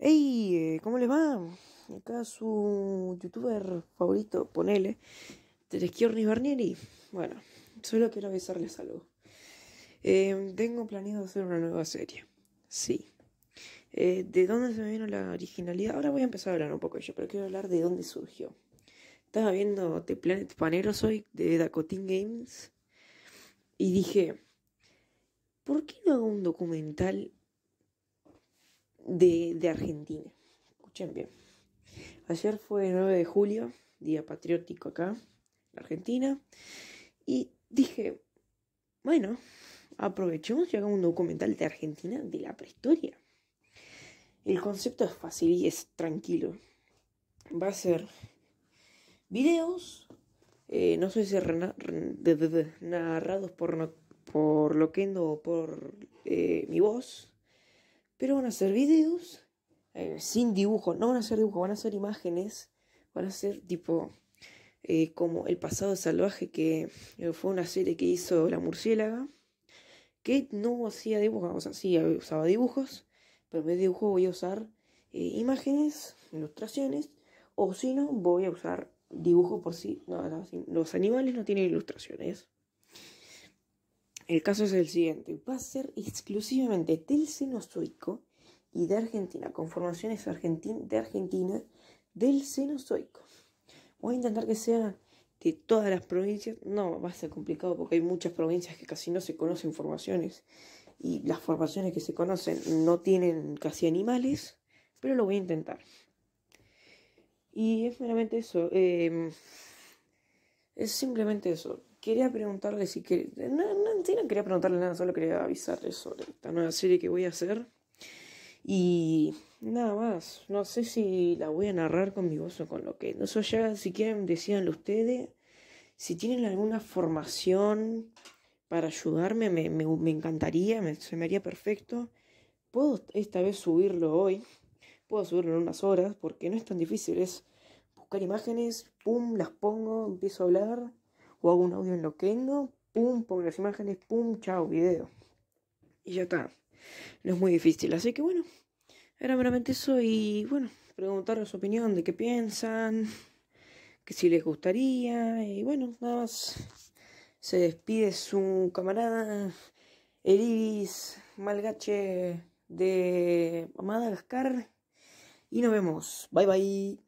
¡Hey! Eh, ¿Cómo les va? Acá su youtuber favorito, ponele, Teresquiornis Barnieri. Bueno, solo quiero avisarles algo. Em, tengo planeado hacer una nueva serie. Sí. Eh, ¿De dónde se me vino la originalidad? Ahora voy a empezar a hablar un poco de ello, pero quiero hablar de dónde surgió. Estaba viendo The Planet Paneros hoy de Dakotin Games y dije, ¿por qué no hago un documental de, Argentina. Escuchen bien. Ayer fue 9 de julio, día patriótico acá, en Argentina, y dije, bueno, aprovechemos y hagamos un documental de Argentina de la prehistoria. El concepto es fácil y es tranquilo. Va a ser videos, eh, no sé si narrados por, Loquendo o por eh, mi voz, pero van a ser videos eh, sin dibujo, no van a ser dibujos, van a ser imágenes, van a ser tipo eh, como El pasado salvaje, que eh, fue una serie que hizo La Murciélaga, que no hacía dibujos, o sea, sí usaba dibujos, pero en vez de dibujo voy a usar imágenes, ilustraciones, o si no, voy a usar dibujo por sí. No, los animales no tienen ilustraciones. El caso es el siguiente. Va a ser exclusivamente del seno y de Argentina, con formaciones de Argentina del seno Voy a intentar que sea de todas las provincias. No, va a ser complicado porque hay muchas provincias que casi no se conocen formaciones. Y las formaciones que se conocen no tienen casi animales. Pero lo voy a intentar. Y es meramente eso. Em, es simplemente eso quería preguntarle si que no, no, quería preguntarle nada, solo quería avisarles sobre esta nueva serie que voy a hacer. Y nada más, no sé si la voy a narrar con mi voz o con lo que. No sé, ya si quieren, decíanlo ustedes. Si tienen alguna formación para ayudarme, me, encantaría, me, se me haría perfecto. Puedo esta vez subirlo hoy, puedo subirlo en unas horas, porque no es tan difícil, es buscar imágenes, pum, las pongo, empiezo a hablar o hago un audio en Loquendo, pum, pongo las imágenes, pum, chao, video. Y ya está. No es muy difícil. Así que bueno, era meramente eso y bueno, preguntarles su opinión de qué piensan, que si les gustaría y bueno, nada más. Se despide su camarada Eris Malgache de Madagascar y nos vemos. Bye bye.